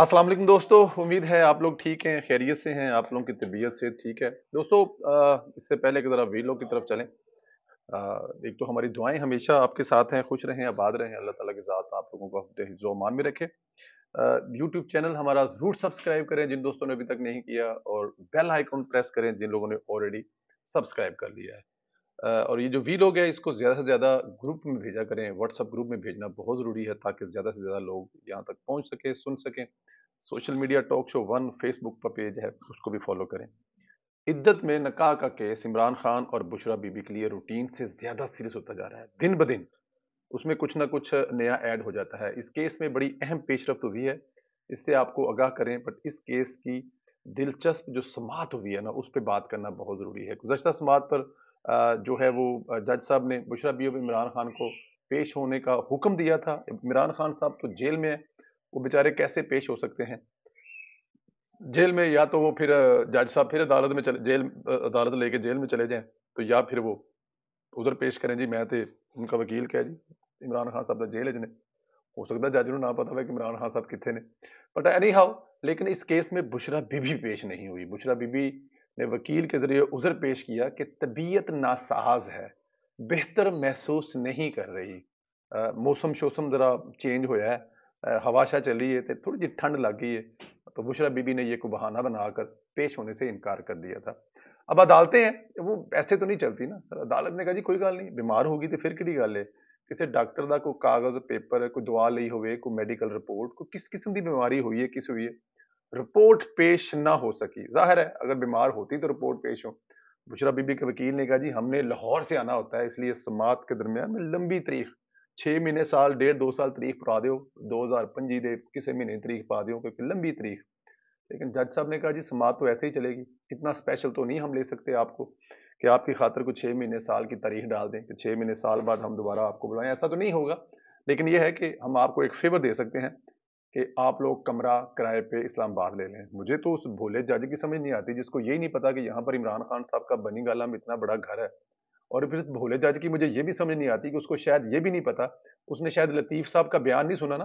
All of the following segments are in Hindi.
अस्सलाम वालेकुम दोस्तों उम्मीद है आप लोग ठीक हैं खैरियत से हैं आप लोगों की तबीयत से ठीक है दोस्तों इससे पहले कि ज़रा वीलो की तरफ चलें एक तो हमारी दुआएं हमेशा आपके साथ हैं खुश रहें आबाद रहें अल्लाह ताला के साथ आप लोगों को हफ्ते मान में रखें यूट्यूब चैनल हमारा ज़रूर सब्सक्राइब करें जिन दोस्तों ने अभी तक नहीं किया और बेल आइकॉन प्रेस करें जिन लोगों ने ऑलरेडी सब्सक्राइब कर लिया है और ये जो वी लोग है इसको ज़्यादा से ज़्यादा ग्रुप में भेजा करें व्हाट्सअप ग्रुप में भेजना बहुत ज़रूरी है ताकि ज़्यादा से ज़्यादा लोग यहाँ तक पहुँच सकें सुन सकें social media talk show one Facebook पर पेज है उसको भी फॉलो करें इद्दत में नकाह का केस इमरान खान और बुशरा बीबी के लिए रूटीन से ज़्यादा सीरियस होता जा रहा है दिन ब दिन उसमें कुछ ना कुछ नया ऐड हो जाता है इस केस में बड़ी अहम पेशरफ्त हुई है इससे आपको आगाह करें बट इस केस की दिलचस्प जो समात हुई है ना उस पर बात करना बहुत ज़रूरी है गुजशत समात पर जो है वो जज साहब ने बुशरा बी इमरान खान को पेश होने का हुक्म दिया था इमरान खान साहब तो जेल में है वो बेचारे कैसे पेश हो सकते हैं जेल में या तो वो फिर जज साहब फिर अदालत में चले जेल अदालत लेके जेल में चले जाएं तो या फिर वो उधर पेश करें जी मैं तो उनका वकील क्या जी इमरान खान साहब का तो जेल है जिन्हें हो सकता जज ना पता हुआ कि इमरान खान साहब कितने ਕਿੱਥੇ ਨੇ ਬਟ लेकिन इस केस में ਕੇਸ बीबी पेश नहीं हुई बुशरा बीबी ने वकील के ज़रिए उज़र पेश किया कि तबीयत नासाज है बेहतर महसूस नहीं कर रही मौसम शोसम ज़रा चेंज होया है हवाशा चली है तो थोड़ी जी ठंड लग गई है तो बुशरा बीबी ने यह को बहाना बनाकर पेश होने से इनकार कर दिया था अब अदालतें हैं वो ऐसे तो नहीं चलती ना अदालत ने कहा जी कोई गल नहीं बीमार होगी तो फिर कि गल है किसी डॉक्टर का कोई कागज़ पेपर कोई दवा ली हो मेडिकल रिपोर्ट कोई किस किस्म की बीमारी हुई है किस हुई है रिपोर्ट पेश ना हो सकी जाहिर है अगर बीमार होती तो रिपोर्ट पेश हो बुशरा बीबी के वकील ने कहा जी हमने लाहौर से आना होता है इसलिए समात के दरमियान में लंबी तारीख छः महीने साल डेढ़ दो साल तारीख पा दो दो हज़ार पंजी दे किसी महीने तारीख पा दो क्योंकि लंबी तारीख लेकिन जज साहब ने कहा जी समात तो ऐसे ही चलेगी इतना स्पेशल तो नहीं हम ले सकते आपको कि आपकी खातर को छः महीने साल की तारीख डाल दें कि छः महीने साल बाद हम दोबारा आपको बुलाएं ऐसा तो नहीं होगा लेकिन यह है कि हम आपको एक फेवर दे सकते हैं कि आप लोग कमरा किराए पे इस्लामाबाद ले लें मुझे तो उस भोले जज की समझ नहीं आती जिसको ये नहीं पता कि यहाँ पर इमरान खान साहब का बनी गाला में इतना बड़ा घर है और फिर भोले जज की मुझे ये भी समझ नहीं आती कि उसको शायद ये भी नहीं पता उसने शायद लतीफ़ साहब का बयान नहीं सुना ना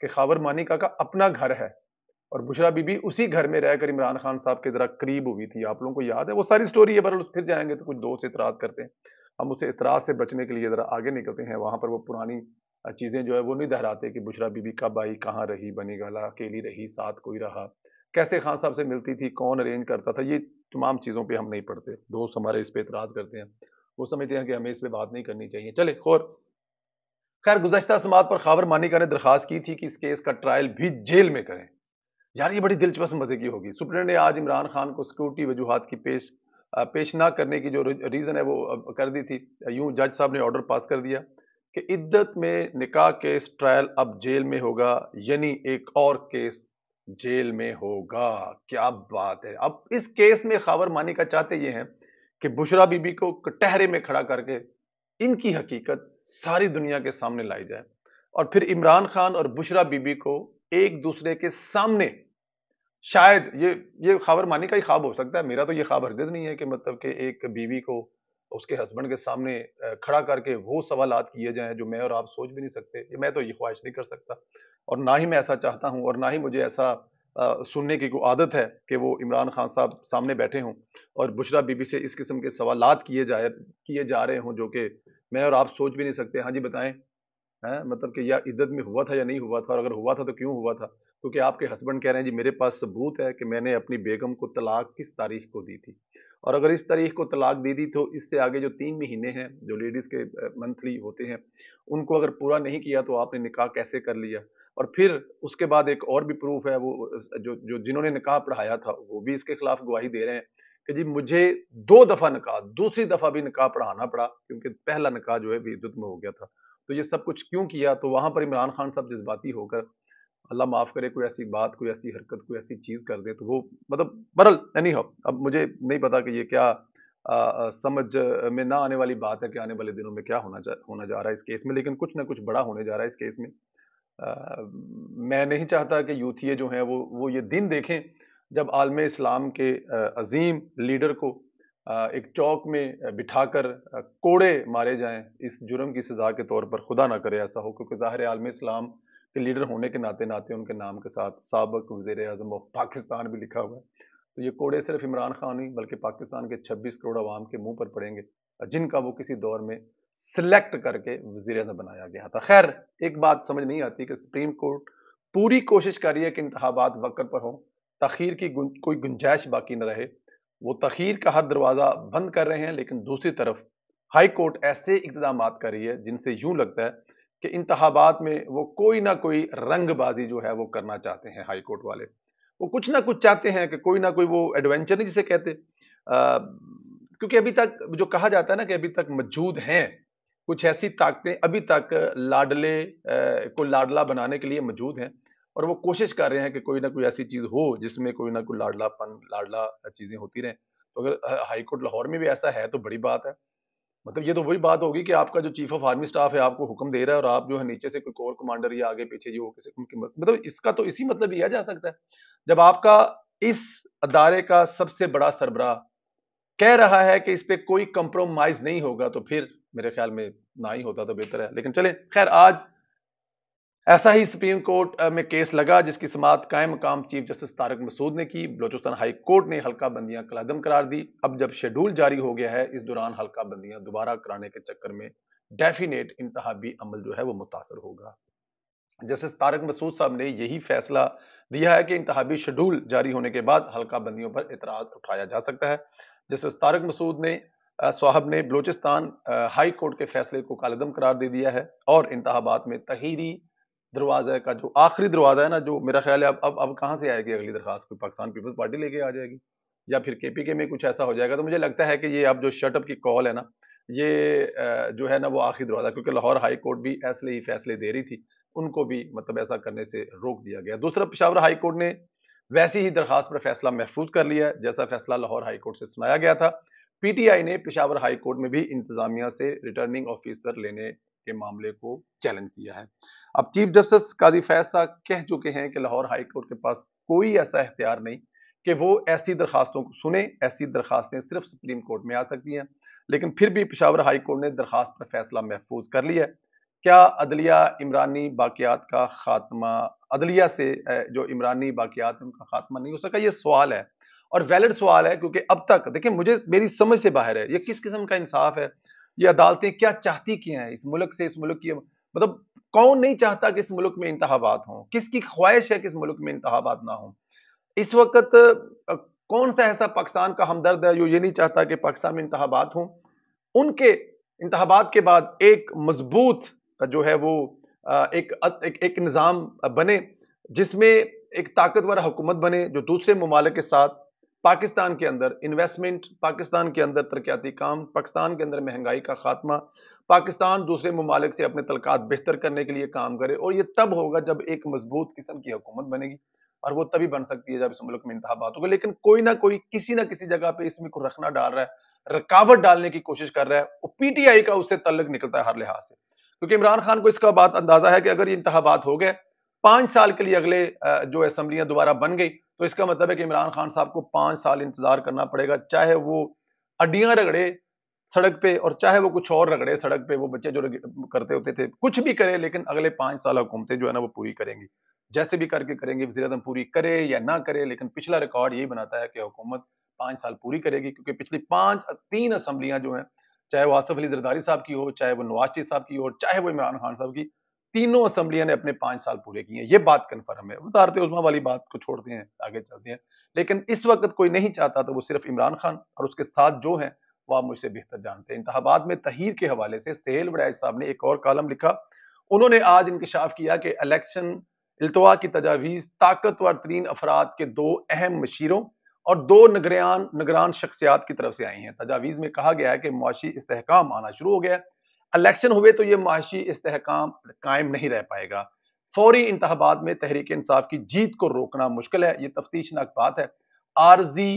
कि खावर मानिका का अपना घर है और बुशरा बीबी उसी घर में रहकर इमरान खान साहब के ज़रा करीब हुई थी आप लोगों को याद है वो सारी स्टोरी है पर फिर जाएंगे तो कुछ दोस्त इतराज़ करते हैं हम उसे इतराज़ से बचने के लिए ज़रा आगे निकलते हैं वहाँ पर वो पुरानी चीज़ें जो है वो नहीं दहराते कि बुशरा बीबी कब आई कहाँ रही बनी गला अकेली रही साथ कोई रहा कैसे खान साहब से मिलती थी कौन अरेंज करता था ये तमाम चीज़ों पे हम नहीं पढ़ते दोस्त हमारे इस पर इतराज़ करते हैं वो समझते हैं कि हमें इस पर बात नहीं करनी चाहिए चले और खैर गुजशत समात पर खबर मानिका ने दरख्वास्त की थी कि इस केस का ट्रायल भी जेल में करें यार ये बड़ी दिलचस्प मजे की होगी सुप्रीम ने आज इमरान खान को सिक्योरिटी वजूहत की पेश पेश ना करने की जो रीज़न है वो कर दी थी यूं जज साहब ने ऑर्डर पास कर दिया कि इद्दत में निका केस ट्रायल अब जेल में होगा यानी एक और केस जेल में होगा क्या बात है अब इस केस में खबर मानी का चाहते ये हैं कि बुशरा बीबी को कटहरे में खड़ा करके इनकी हकीकत सारी दुनिया के सामने लाई जाए और फिर इमरान खान और बुशरा बीबी को एक दूसरे के सामने शायद ये ये खबर मानी का ही ख्वाब हो सकता है मेरा तो ये ख्वाब हरगज नहीं है कि मतलब कि एक बीवी को उसके हस्बैंड के सामने खड़ा करके वो सवाल किए जाएं जो मैं और आप सोच भी नहीं सकते मैं तो ये ख्वाहिश नहीं कर सकता और ना ही मैं ऐसा चाहता हूँ और ना ही मुझे ऐसा सुनने की कोई आदत है कि वो इमरान खान साहब सामने बैठे हों और बुशरा बीबी से इस किस्म के सवाल किए जाए किए जा रहे हों जो कि मैं और आप सोच भी नहीं सकते हाँ जी बताएं हैं मतलब कि या इद्दत में हुआ था या नहीं हुआ था और अगर हुआ था तो क्यों हुआ था क्योंकि आपके हस्बैंड कह रहे हैं जी मेरे पास सबूत है कि मैंने अपनी बेगम को तलाक किस तारीख को दी थी और अगर इस तारीख को तलाक दे दी तो इससे आगे जो तीन महीने हैं जो लेडीज़ के मंथली होते हैं उनको अगर पूरा नहीं किया तो आपने निकाह कैसे कर लिया और फिर उसके बाद एक और भी प्रूफ है वो जो जो जिन्होंने निकाह पढ़ाया था वो भी इसके खिलाफ गवाही दे रहे हैं कि जी मुझे दो दफ़ा निकाह दूसरी दफ़ा भी निकाह पढ़ाना पड़ा क्योंकि पहला निकाह जो है बेदत में हो गया था तो ये सब कुछ क्यों किया तो वहाँ पर इमरान खान साहब जज्बाती होकर अल्लाह माफ़ करे कोई ऐसी बात कोई ऐसी हरकत कोई ऐसी चीज़ कर दे तो वो मतलब बरल एनी हो अब मुझे नहीं पता कि ये क्या आ, आ, समझ में ना आने वाली बात है कि आने वाले दिनों में क्या होना जा होना जा रहा है इस केस में लेकिन कुछ ना कुछ बड़ा होने जा रहा है इस केस में आ, मैं नहीं चाहता कि यूथिए जो हैं वो वो ये दिन देखें जब आलम इस्लाम के अजीम लीडर को एक चौक में बिठाकर कोड़े मारे जाएं इस जुर्म की सज़ा के तौर पर खुदा ना करे ऐसा हो क्योंकि ज़ाहिर आलम इस्लाम के लीडर होने के नाते नाते उनके नाम के साथ सबक वजीर अजम ऑफ पाकिस्तान भी लिखा हुआ है तो ये कोड़े सिर्फ इमरान खान ही बल्कि पाकिस्तान के छब्बीस करोड़ आवाम के मुंह पर पड़ेंगे जिनका वो किसी दौर में सिलेक्ट करके वजीर अजम बनाया गया था खैर एक बात समझ नहीं आती कि सुप्रीम कोर्ट पूरी कोशिश कर रही है कि इंतबात वक्त पर हों तखीर की कोई गुंजाइश बाकी न रहे वो तखीर का हर दरवाज़ा बंद कर रहे हैं लेकिन दूसरी तरफ हाई कोर्ट ऐसे इकदाम कर रही है जिनसे यूं लगता है कि इंतबात में वो कोई ना कोई रंगबाजी जो है वो करना चाहते हैं हाई कोर्ट वाले वो कुछ ना कुछ चाहते हैं कि कोई ना कोई वो एडवेंचर नहीं जिसे कहते आ, क्योंकि अभी तक जो कहा जाता है ना कि अभी तक मौजूद हैं कुछ ऐसी ताकतें अभी तक लाडले को लाडला बनाने के लिए मौजूद हैं और वो कोशिश कर रहे हैं कि कोई ना कोई ऐसी चीज़ हो जिसमें कोई ना कोई लाडलापन लाडला चीज़ें होती रहें तो अगर हाईकोर्ट लाहौर में भी ऐसा है तो बड़ी बात है मतलब ये तो वही बात होगी कि आपका जो चीफ ऑफ आर्मी स्टाफ है आपको हुक्म दे रहा है और आप जो है नीचे से कोई कोर कमांडर या आगे पीछे जो किसी उनकी मतलब इसका तो इसी मतलब लिया जा सकता है जब आपका इस अदारे का सबसे बड़ा सरबराह कह रहा है कि इस पर कोई कंप्रोमाइज नहीं होगा तो फिर मेरे ख्याल में ना ही होता तो बेहतर है लेकिन चले खैर आज ऐसा ही सुप्रीम कोर्ट में केस लगा जिसकी समात कायम मकाम चीफ जस्टिस तारक मसूद ने की बलोचिस्तान हाई कोर्ट ने हल्का बंदियां कलादम करार दी अब जब शेड्यूल जारी हो गया है इस दौरान हल्का बंदियां दोबारा कराने के चक्कर में डेफिनेट इंतहाबी अमल जो है वो मुतासर होगा जस्टिस तारक मसूद साहब ने यही फैसला दिया है कि इंतहाबी शेड्यूल जारी होने के बाद हल्का बंदियों पर इतराज उठाया जा सकता है जस्टिस तारक मसूद ने साहब ने बलोचिस्तान हाई कोर्ट के फैसले को कालदम करार दे दिया है और इंतहाबाद में तहरी दरवाज़ा का जो आखिरी दरवाज़ा है ना जो मेरा ख्याल है अब अब अब कहाँ से आएगी अगली दरखास्त कोई पाकिस्तान पीपल्स पार्टी लेके आ जाएगी या फिर के पी के में कुछ ऐसा हो जाएगा तो मुझे लगता है कि ये अब जो शटअप की कॉल है ना ये जो है ना वो आखिरी दरवाज़ा क्योंकि लाहौर हाई कोर्ट भी ऐसे ही फैसले दे रही थी उनको भी मतलब ऐसा करने से रोक दिया गया दूसरा पिशावर हाई कोर्ट ने वैसी ही दरखास्त पर फैसला महफूज कर लिया है जैसा फैसला लाहौर हाई कोर्ट से सुनाया गया था पीटीआई ने पिशावर हाई कोर्ट में भी इंतजामिया से रिटर्निंग ऑफिसर लेने के मामले को चैलेंज किया है अब चीफ जस्टिस काजी फैसा कह चुके हैं कि लाहौर हाई कोर्ट के पास कोई ऐसा अख्तियार नहीं कि वो ऐसी दरखास्तों को सुने ऐसी दरखास्तें सिर्फ सुप्रीम कोर्ट में आ सकती हैं लेकिन फिर भी पिशावर हाई कोर्ट ने दरखास्त पर फैसला महफूज कर लिया है क्या अदलिया इमरानी बाकियात का खात्मा अदलिया से जो इमरानी बाकियात है उनका खात्मा नहीं हो सका ये सवाल है और वैलिड सवाल है क्योंकि अब तक देखिए मुझे मेरी समझ से बाहर है ये किस किस्म का इंसाफ है ये अदालतें क्या चाहती क्या हैं इस मुल्क से इस मुल्क की मतलब कौन नहीं चाहता कि इस मुल्क में इंतबात हों किसकी ख्वाहिश है कि इस मुल्क में इंतबात ना हो इस वक्त कौन सा ऐसा पाकिस्तान का हमदर्द है जो ये नहीं चाहता कि पाकिस्तान में इंतहाबात हों उनके इंतबात के बाद एक मजबूत जो है वो एक एक, एक निज़ाम बने जिसमें एक ताकतवर हुकूमत बने जो दूसरे ममालिक के साथ पाकिस्तान के अंदर इन्वेस्टमेंट पाकिस्तान के अंदर तरक्याती काम पाकिस्तान के अंदर महंगाई का खात्मा पाकिस्तान दूसरे ममालिक से अपने तलकात बेहतर करने के लिए काम करे और ये तब होगा जब एक मजबूत किस्म की हुकूमत बनेगी और वो तभी बन सकती है जब इस मुल्क में इंतबात होगा लेकिन कोई ना कोई किसी ना किसी जगह पे इसमें को रखना डाल रहा है रुकावट डालने की कोशिश कर रहा है टी पीटीआई का उससे तल्लक निकलता है हर लिहाज से क्योंकि इमरान खान को इसका बात अंदाजा है कि अगर ये इंतबात हो गए पांच साल के लिए अगले जो असम्बलियां दोबारा बन गई तो इसका मतलब है कि इमरान खान साहब को पाँच साल इंतज़ार करना पड़ेगा चाहे वो अड्डियाँ रगड़े सड़क पे और चाहे वो कुछ और रगड़े सड़क पे वो बच्चे जो करते होते थे कुछ भी करे लेकिन अगले पाँच साल हुकूमतें जो है ना वो पूरी करेंगी जैसे भी करके करेंगे वजी अजम पूरी करे या ना करे लेकिन पिछला रिकॉर्ड यही बनाता है कि हुकूमत पाँच साल पूरी करेगी क्योंकि पिछली पाँच तीन असम्बलियाँ जो हैं चाहे वो आसफ अली जरदारी साहब की हो चाहे वो नवाज शरीफ साहब की हो चाहे वो इमरान खान साहब की तीनों असम्बलियां ने अपने पांच साल पूरे किए हैं ये बात कन्फर्म है वजारत उजमा वाली बात को छोड़ते हैं आगे चलते हैं लेकिन इस वक्त कोई नहीं चाहता तो वो सिर्फ इमरान खान और उसके साथ जो है वो आप मुझसे बेहतर जानते हैं इंतहाबाद में तहीर के हवाले से सहेल वड़ाज साहब ने एक और कॉलम लिखा उन्होंने आज इंकशाफ किया कि इलेक्शन अल्तवा की तजावीज़ ताकतवर तरीन अफराद के दो अहम मशीरों और दो नगरान नगरान शख्सियात की तरफ से आई हैं तजावीज़ में कहा गया है कि मुआशी इसकाम आना शुरू हो गया है इलेक्शन हुए तो ये माशी इस्तेकाम कायम नहीं रह पाएगा फौरी इंतबात में तहरीक इंसाफ की जीत को रोकना मुश्किल है ये तफ्तीशनाक बात है आर्जी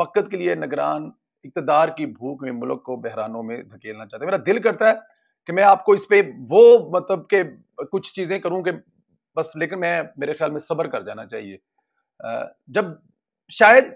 वक्त के लिए निगरान इकतदार की भूख में मुल्क को बहरानों में धकेलना चाहते हैं मेरा दिल करता है कि मैं आपको इस पर वो मतलब के कुछ चीज़ें करूं कि बस लेकिन मैं मेरे ख्याल में सब्र कर जाना चाहिए जब शायद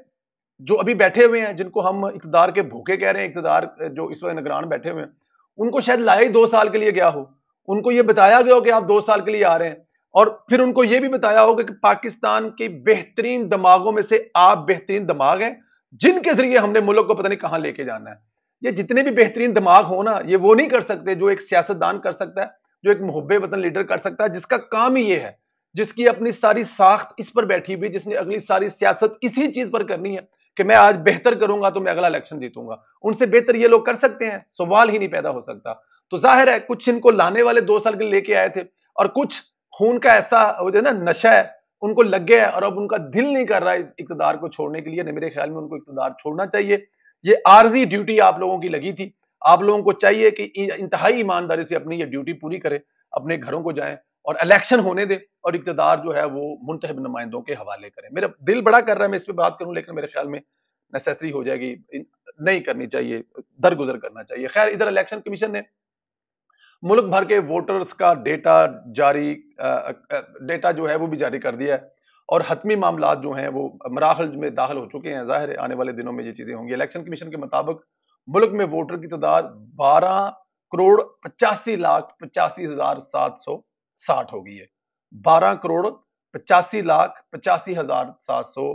जो अभी बैठे हुए हैं जिनको हम इकतदार के भूखे कह रहे हैं इकतदार जो इस वक्त निगरान बैठे हुए हैं उनको शायद लाया ही दो साल के लिए गया हो उनको ये बताया गया हो कि आप दो साल के लिए आ रहे हैं और फिर उनको ये भी बताया होगा कि पाकिस्तान के बेहतरीन दिमागों में से आप बेहतरीन दिमाग हैं जिनके जरिए हमने मुल्क को पता नहीं कहां लेके जाना है ये जितने भी बेहतरीन दिमाग हो ना ये वो नहीं कर सकते जो एक सियासतदान कर सकता है जो एक मुहब्बे वतन लीडर कर सकता है जिसका काम ही ये है जिसकी अपनी सारी साख्त इस पर बैठी हुई जिसने अगली सारी सियासत इसी चीज पर करनी है कि मैं आज बेहतर करूंगा तो मैं अगला इलेक्शन जीतूंगा उनसे बेहतर ये लोग कर सकते हैं सवाल ही नहीं पैदा हो सकता तो जाहिर है कुछ इनको लाने वाले दो साल के लेके आए थे और कुछ खून का ऐसा वो जो है ना नशा है उनको लग गया है और अब उनका दिल नहीं कर रहा इस इकतदार को छोड़ने के लिए मेरे ख्याल में उनको इकतदार छोड़ना चाहिए ये आर्जी ड्यूटी आप लोगों की लगी थी आप लोगों को चाहिए कि इंतहाई ईमानदारी से अपनी ये ड्यूटी पूरी करें अपने घरों को जाएं और इलेक्शन होने दें और इकतदार जो है वो मुंतब नुमाइंदों के हवाले करें मेरा दिल बड़ा कर रहा है मैं इस पर बात करूँ लेकिन मेरे ख्याल में नेसेसरी हो जाएगी नहीं करनी चाहिए दरगुजर करना चाहिए खैर इधर इलेक्शन कमीशन ने मुल्क भर के वोटर्स का डेटा जारी डेटा जो है वो भी जारी कर दिया है और हतमी मामला जो हैं वो मराहल में दाखिल हो चुके हैं जाहिर है आने वाले दिनों में ये चीज़ें होंगी इलेक्शन कमीशन के मुताबिक मुल्क में वोटर की तादाद बारह करोड़ पचासी लाख पचासी हजार सात सौ साठ हो गई है बारह करोड़ पचासी लाख पचासी हजार सात सौ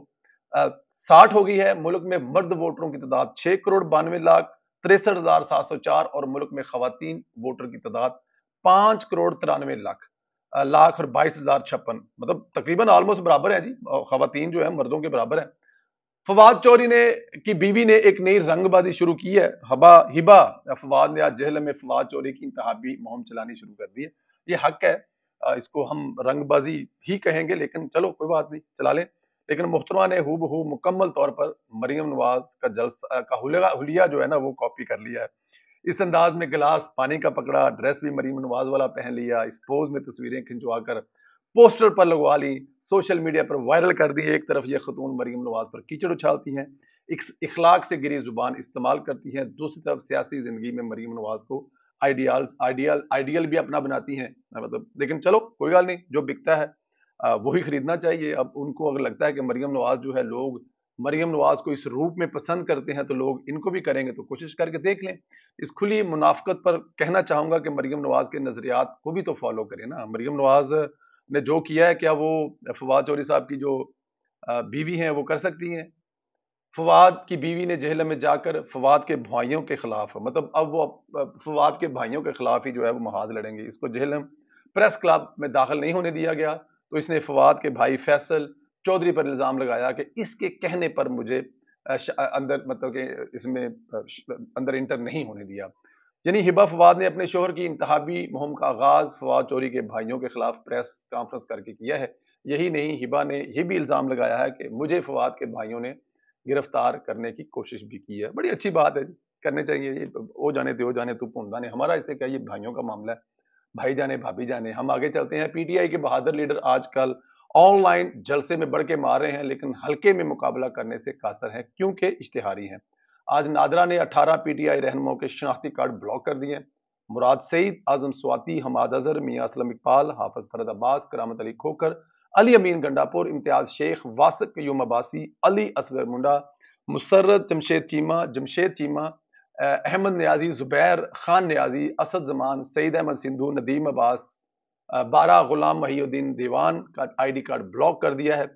साठ हो गई है मुल्क में मर्द वोटरों की तादाद छह करोड़ बानवे लाख तिरसठ हजार सात सौ चार और मुल्क में खातन वोटर की तादाद पांच करोड़ तिरानवे लाख लाख और बाईस हजार छप्पन मतलब तकरीबन ऑलमोस्ट बराबर है जी खातन जो है मर्दों के बराबर है फवाद चौरी ने की बीवी ने एक नई रंगबाजी शुरू की है हबा हिबा फवाद ने आज जहल में फवाद चौरी की इंतहा मुहिम चलानी शुरू कर दी है ये हक है इसको हम रंगबाजी ही कहेंगे लेकिन चलो कोई बात नहीं चला लें लेकिन मुख्तरमा ने हु बहू मुकम्मल तौर पर मरीम नवाज का जलसा का हुलिया हुलिया जो है ना वो कॉपी कर लिया है इस अंदाज में गिलास पानी का पकड़ा ड्रेस भी मरीम नवाज वाला पहन लिया इस पोज में तस्वीरें खिंचवा कर पोस्टर पर लगवा ली सोशल मीडिया पर वायरल कर दी एक तरफ ये खतून मरीम नवाज पर कीचड़ उछालती हैं इखलाक से गिरी जुबान इस्तेमाल करती हैं दूसरी तरफ सियासी ज़िंदगी में मरीम नवाज को आइडियाल आइडियल आइडियल भी अपना बनाती हैं मतलब लेकिन चलो कोई बात नहीं जो बिकता है वही खरीदना चाहिए अब उनको अगर लगता है कि मरियम नवाज जो है लोग मरियम नवाज को इस रूप में पसंद करते हैं तो लोग इनको भी करेंगे तो कोशिश करके देख लें इस खुली मुनाफ्त पर कहना चाहूँगा कि मरियम नवाज के नज़रियात को भी तो फॉलो करें ना मरियम नवाज ने जो किया है क्या वो फवाद चौरी साहब की जो बीवी हैं वो कर सकती हैं फवाद की बीवी ने जहलम में जाकर फवाद के भाइयों के खिलाफ मतलब अब वो फवाद के भाइयों के खिलाफ ही जो है वो महाज लड़ेंगे इसको जहलम प्रेस क्लब में दाखिल नहीं होने दिया गया तो इसने फवाद के भाई फैसल चौधरी पर इल्ज़ाम लगाया कि इसके कहने पर मुझे अंदर मतलब कि इसमें अंदर इंटर नहीं होने दिया यानी हिबा फवाद ने अपने शोहर की इंतहाबी मुहम का आगाज़ फवाद चौरी के भाइयों के खिलाफ प्रेस कॉन्फ्रेंस करके किया है यही नहीं हिबा ने यह भी इल्ज़ाम लगाया है कि मुझे फवाद के भाइयों ने गिरफ्तार करने की कोशिश भी की है बड़ी अच्छी बात है करने चाहिए ये ओ जाने दे ओ जाने तू भूंदा ने हमारा इसे क्या ये भाइयों का मामला है भाई जाने भाभी जाने हम आगे चलते हैं पीटीआई के बहादुर लीडर आजकल ऑनलाइन जलसे में बढ़ के मार रहे हैं लेकिन हल्के में मुकाबला करने से कासर है क्योंकि इश्तिहारी हैं आज नादरा ने 18 पीटीआई रहनुमाओं के शनाख्ती कार्ड ब्लॉक कर दिए मुराद सईद आजम स्वाति हमाद अजहर मियाँ असलम इकबाल हाफज फरद अब्बास करामत अली खोकर अली अमीन गंडापुर इम्तियाज शेख वासक यूम अबासी अली असगर मुंडा मुसरत जमशेद चीमा जमशेद चीमा अहमद न्याजी जुबैर खान न्याजी असद जमान सईद अहमद सिंधु नदीम अब्बास बारा गुलाम महीद्दीन दीवान का आईडी कार्ड ब्लॉक कर दिया है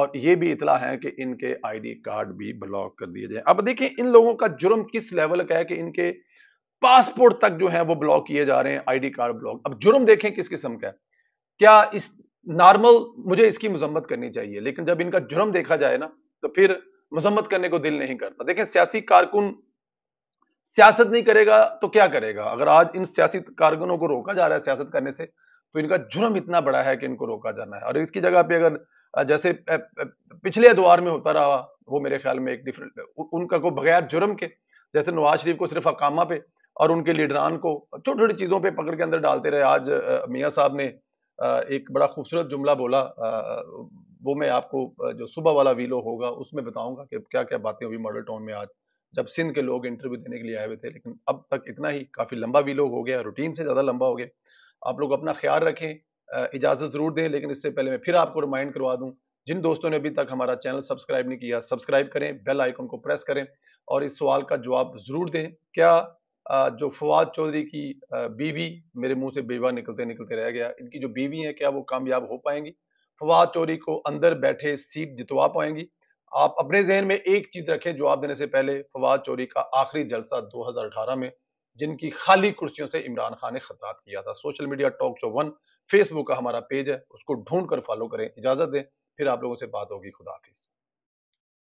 और ये भी इतला है कि इनके आईडी कार्ड भी ब्लॉक कर दिए जाए अब देखिए इन लोगों का जुर्म किस लेवल का है कि इनके पासपोर्ट तक जो है वो ब्लॉक किए जा रहे हैं आईडी कार्ड ब्लॉक अब जुर्म देखें किस किस्म का है क्या इस नॉर्मल मुझे इसकी मजम्मत करनी चाहिए लेकिन जब इनका जुर्म देखा जाए ना तो फिर मजम्मत करने को दिल नहीं करता देखें सियासी कारकुन सियासत नहीं करेगा तो क्या करेगा अगर आज इन सियासी कारकुनों को रोका जा रहा है सियासत करने से तो इनका जुर्म इतना बड़ा है कि इनको रोका जाना है और इसकी जगह पे अगर जैसे पिछले अदवार में होता रहा वो मेरे ख्याल में एक डिफरेंट उनका को बगैर जुर्म के जैसे नवाज शरीफ को सिर्फ अकामा पे और उनके लीडरान को छोटी छोटी चीज़ों पे पकड़ के अंदर डालते रहे आज मियाँ साहब ने एक बड़ा खूबसूरत जुमला बोला वो मैं आपको जो सुबह वाला वीलो होगा उसमें बताऊंगा कि क्या क्या बातें हुई मॉडल टाउन में आज जब सिंध के लोग इंटरव्यू देने के लिए आए हुए थे लेकिन अब तक इतना ही काफ़ी लंबा वीलो हो गया रूटीन से ज़्यादा लंबा हो गया आप लोग अपना ख्याल रखें इजाज़त ज़रूर दें लेकिन इससे पहले मैं फिर आपको रिमाइंड करवा दूँ जिन दोस्तों ने अभी तक हमारा चैनल सब्सक्राइब नहीं किया सब्सक्राइब करें बेल आइकन को प्रेस करें और इस सवाल का जवाब ज़रूर दें क्या जो फवाद चौधरी की बीवी मेरे मुंह से बेवा निकलते निकलते रह गया इनकी जो बीवी है क्या वो कामयाब हो पाएंगी फवाद चौधरी को अंदर बैठे सीट जितवा पाएंगी आप अपने जहन में एक चीज रखें जवाब देने से पहले फवाद चौधरी का आखिरी जलसा 2018 में जिनकी खाली कुर्सियों से इमरान खान ने खताब किया था social media talk show one Facebook का हमारा पेज है उसको ढूंढ कर फॉलो करें इजाजत दें फिर आप लोगों से बात होगी खुदाफिज़